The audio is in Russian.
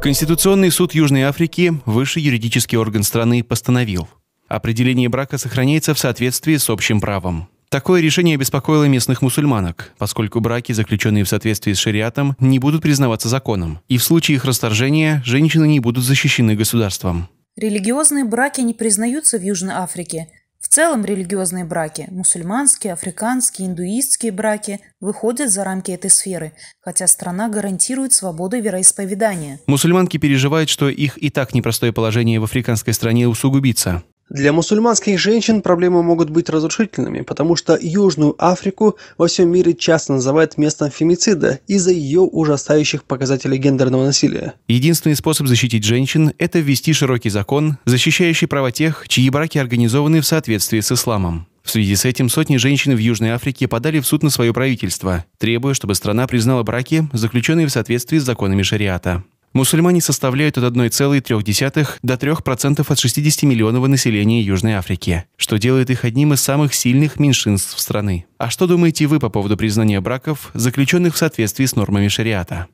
Конституционный суд Южной Африки, высший юридический орган страны, постановил. Определение брака сохраняется в соответствии с общим правом. Такое решение беспокоило местных мусульманок, поскольку браки, заключенные в соответствии с шариатом, не будут признаваться законом, и в случае их расторжения женщины не будут защищены государством. Религиозные браки не признаются в Южной Африке – в целом религиозные браки, мусульманские, африканские, индуистские браки выходят за рамки этой сферы, хотя страна гарантирует свободу вероисповедания. Мусульманки переживают, что их и так непростое положение в африканской стране усугубится. Для мусульманских женщин проблемы могут быть разрушительными, потому что Южную Африку во всем мире часто называют местом фемицида из-за ее ужасающих показателей гендерного насилия. Единственный способ защитить женщин – это ввести широкий закон, защищающий права тех, чьи браки организованы в соответствии с исламом. В связи с этим сотни женщин в Южной Африке подали в суд на свое правительство, требуя, чтобы страна признала браки, заключенные в соответствии с законами шариата. Мусульмане составляют от 1,3 до 3% от 60-миллионного населения Южной Африки, что делает их одним из самых сильных меньшинств страны. А что думаете вы по поводу признания браков, заключенных в соответствии с нормами шариата?